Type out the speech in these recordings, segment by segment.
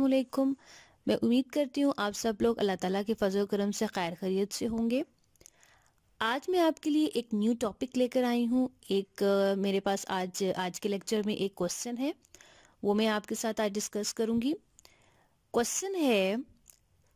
वालेकुम मैं उम्मीद करती हूँ आप सब लोग अल्लाह ताला के फ़ज़ल करम से खैर खरीत से होंगे आज मैं आपके लिए एक न्यू टॉपिक लेकर आई हूँ एक मेरे पास आज आज के लेक्चर में एक क्वेश्चन है वो मैं आपके साथ आज डिस्कस करूँगी क्वेश्चन है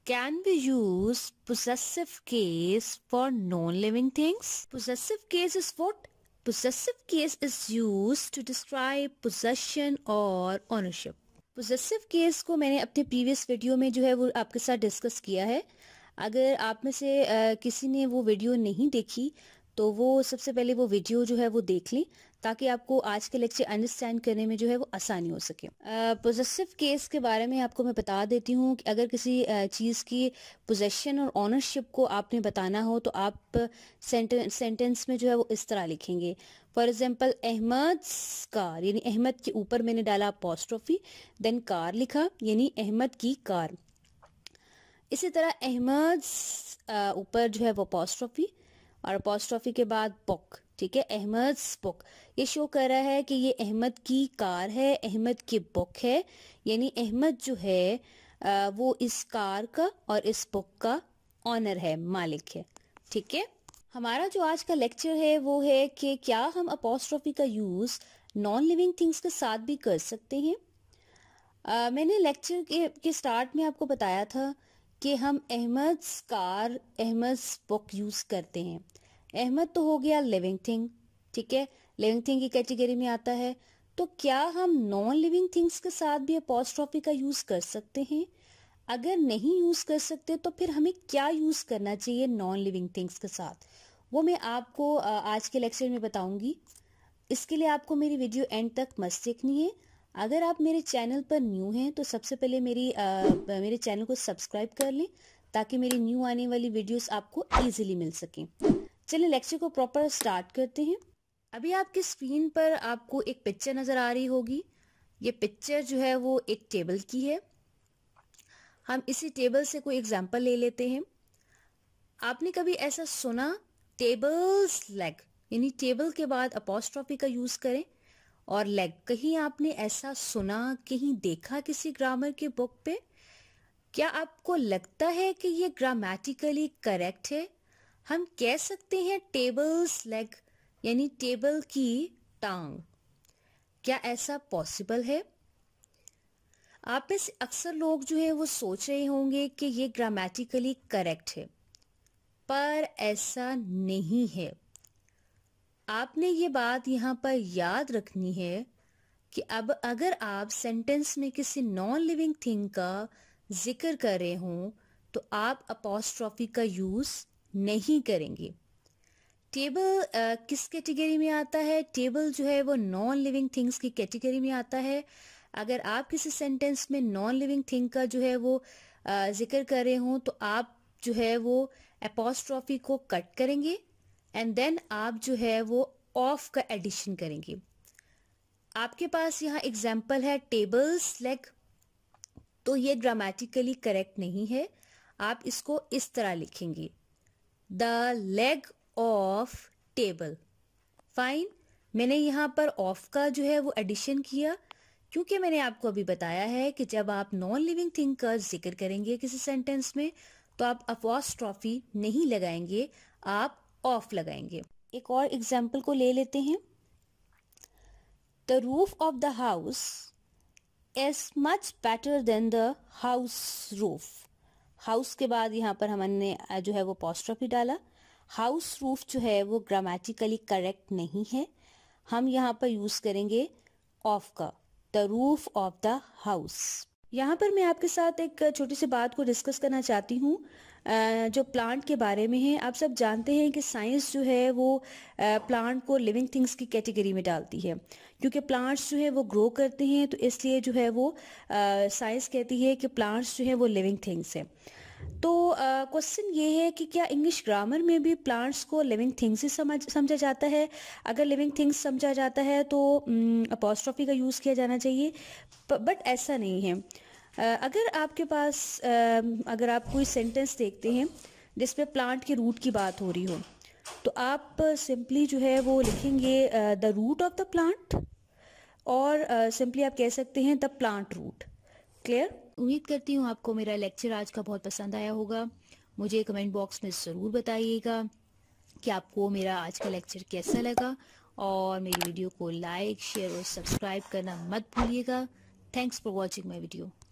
can be use possessive case for non living things possessive case is what possessive case is use to describe possession और ऑनरशिप पोजेसिव केस को मैंने अपने प्रीवियस वीडियो में जो है वो आपके साथ डिस्कस किया है अगर आप में से आ, किसी ने वो वीडियो नहीं देखी तो वो सबसे पहले वो वीडियो जो है वो देख लें ताकि आपको आज के लेक्चर अंडरस्टैंड करने में जो है वो आसानी हो सके पोजेसिव केस के बारे में आपको मैं बता देती हूँ कि अगर किसी चीज़ की पोजेशन और ऑनरशिप को आपने बताना हो तो आप सेंटेंस में जो है वो इस तरह लिखेंगे फॉर एग्जाम्पल अहमद कार यानी अहमद के ऊपर मैंने डाला पॉस्ट्रॉफी देन कार लिखा यानी अहमद की कार इसी तरह अहमद ऊपर जो है वो पॉस्ट्रॉफी और पॉस्ट्रॉफी के बाद बुक ठीक है अहमद बुक ये शो कर रहा है कि ये अहमद की कार है अहमद की बुक है यानी अहमद जो है आ, वो इस कार का और इस बुक का ऑनर है मालिक है ठीक है हमारा जो आज का लेक्चर है वो है कि क्या हम अपोस्ट्रॉफी का यूज़ नॉन लिविंग थिंग्स के साथ भी कर सकते हैं आ, मैंने लेक्चर के, के स्टार्ट में आपको बताया था कि हम Ahmed car Ahmed book use करते हैं अहमद तो हो गया लिविंग थिंग ठीक है लिविंग थिंग की कैटेगरी में आता है तो क्या हम नॉन लिविंग थिंग्स के साथ भी अपोस्ट्रॉफी का यूज़ कर सकते हैं अगर नहीं यूज़ कर सकते तो फिर हमें क्या यूज़ करना चाहिए नॉन लिविंग थिंग्स के साथ वो मैं आपको आज के लेक्चर में बताऊंगी इसके लिए आपको मेरी वीडियो एंड तक मस्त देखनी है अगर आप मेरे चैनल पर न्यू हैं तो सबसे पहले मेरी आ, मेरे चैनल को सब्सक्राइब कर लें ताकि मेरी न्यू आने वाली वीडियोस आपको इजीली मिल सकें चलिए लेक्चर को प्रॉपर स्टार्ट करते हैं अभी आपकी स्क्रीन पर आपको एक पिक्चर नज़र आ रही होगी ये पिक्चर जो है वो एक टेबल की है हम इसी टेबल से कोई एग्जाम्पल ले लेते हैं आपने कभी ऐसा सुना टेबल्स लेग यानी टेबल के बाद अपोस्ट्रॉफी का यूज़ करें और लेग कहीं आपने ऐसा सुना कहीं देखा किसी ग्रामर के बुक पे क्या आपको लगता है कि ये ग्रामेटिकली करेक्ट है हम कह सकते हैं टेबल्स लेग यानी टेबल की टांग क्या ऐसा पॉसिबल है आप में से अक्सर लोग जो है वो सोच रहे होंगे कि ये ग्रामेटिकली करेक्ट है पर ऐसा नहीं है आपने ये बात यहाँ पर याद रखनी है कि अब अगर आप सेंटेंस में किसी नॉन लिविंग थिंग का जिक्र कर रहे हों तो आप अपोस्ट्रॉफी का यूज़ नहीं करेंगे टेबल uh, किस कैटेगरी में आता है टेबल जो है वो नॉन लिविंग थिंग्स की कैटेगरी में आता है अगर आप किसी सेंटेंस में नॉन लिविंग थिंग का जो है वो जिक्र कर रहे हों तो आप जो है वो अपोस्ट्रॉफी को कट करेंगे एंड देन आप जो है वो ऑफ का एडिशन करेंगे आपके पास यहाँ एग्जाम्पल है टेबल्स लेग तो ये ग्रामेटिकली करेक्ट नहीं है आप इसको इस तरह लिखेंगे the leg of table fine मैंने यहाँ पर ऑफ का जो है वो एडिशन किया क्योंकि मैंने आपको अभी बताया है कि जब आप नॉन लिविंग थिंग का जिक्र करेंगे किसी सेंटेंस में तो आप अपॉस्ट्रॉफी नहीं लगाएंगे आप ऑफ लगाएंगे एक और एग्जाम्पल को ले लेते हैं the roof of the house is much better than the house roof house के बाद यहाँ पर हमने जो है वो पॉस्ट्रॉफ ही डाला हाउस रूफ जो है वो ग्रामेटिकली करेक्ट नहीं है हम यहाँ पर यूज़ करेंगे ऑफ का the roof of the house यहाँ पर मैं आपके साथ एक छोटी सी बात को डिस्कस करना चाहती हूँ जो प्लांट के बारे में है आप सब जानते हैं कि साइंस जो है वो प्लांट को लिविंग थिंग्स की कैटेगरी में डालती है क्योंकि प्लांट्स जो है वो ग्रो करते हैं तो इसलिए जो है वो साइंस कहती है कि प्लांट्स जो है वो लिविंग थिंग्स हैं तो क्वेश्चन ये है कि क्या इंग्लिश ग्रामर में भी प्लांट्स को लिविंग थिंग्स ही समझ समझा जाता है अगर लिविंग थिंग्स समझा जाता है तो अपोस्ट्रॉफी का यूज़ किया जाना चाहिए बट ऐसा नहीं है अगर आपके पास अगर आप कोई सेंटेंस देखते हैं जिसमें प्लांट के रूट की बात हो रही हो तो आप सिंपली जो है वो लिखेंगे the root of the plant और सिंपली आप कह सकते हैं द प्लांट रूट क्लियर उम्मीद करती हूँ आपको मेरा लेक्चर आज का बहुत पसंद आया होगा मुझे कमेंट बॉक्स में ज़रूर बताइएगा कि आपको मेरा आज का लेक्चर कैसा लगा और मेरी वीडियो को लाइक शेयर और सब्सक्राइब करना मत भूलिएगा thanks for watching my video